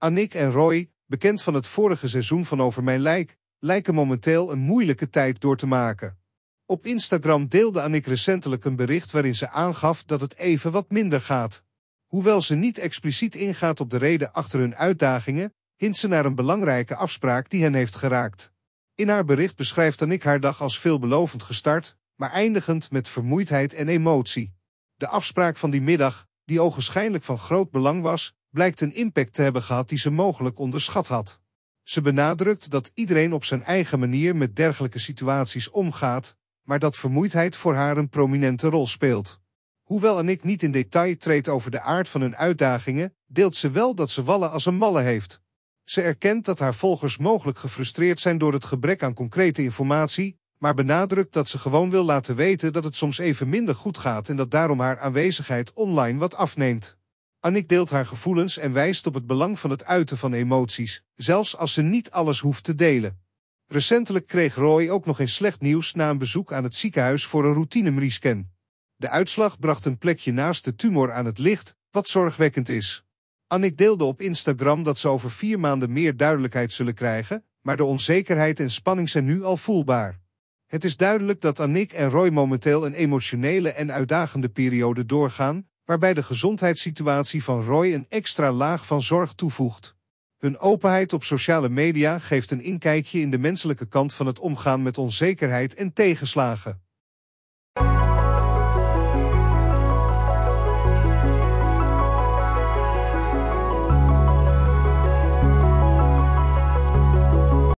Annick en Roy, bekend van het vorige seizoen van Over Mijn Lijk, lijken momenteel een moeilijke tijd door te maken. Op Instagram deelde Annick recentelijk een bericht waarin ze aangaf dat het even wat minder gaat. Hoewel ze niet expliciet ingaat op de reden achter hun uitdagingen, hint ze naar een belangrijke afspraak die hen heeft geraakt. In haar bericht beschrijft Annick haar dag als veelbelovend gestart, maar eindigend met vermoeidheid en emotie. De afspraak van die middag, die ogenschijnlijk van groot belang was, blijkt een impact te hebben gehad die ze mogelijk onderschat had. Ze benadrukt dat iedereen op zijn eigen manier met dergelijke situaties omgaat, maar dat vermoeidheid voor haar een prominente rol speelt. Hoewel Annick niet in detail treedt over de aard van hun uitdagingen, deelt ze wel dat ze wallen als een malle heeft. Ze erkent dat haar volgers mogelijk gefrustreerd zijn door het gebrek aan concrete informatie, maar benadrukt dat ze gewoon wil laten weten dat het soms even minder goed gaat en dat daarom haar aanwezigheid online wat afneemt. Annick deelt haar gevoelens en wijst op het belang van het uiten van emoties, zelfs als ze niet alles hoeft te delen. Recentelijk kreeg Roy ook nog eens slecht nieuws na een bezoek aan het ziekenhuis voor een routine MRI-scan. De uitslag bracht een plekje naast de tumor aan het licht, wat zorgwekkend is. Annick deelde op Instagram dat ze over vier maanden meer duidelijkheid zullen krijgen, maar de onzekerheid en spanning zijn nu al voelbaar. Het is duidelijk dat Annick en Roy momenteel een emotionele en uitdagende periode doorgaan, waarbij de gezondheidssituatie van Roy een extra laag van zorg toevoegt. Hun openheid op sociale media geeft een inkijkje in de menselijke kant van het omgaan met onzekerheid en tegenslagen.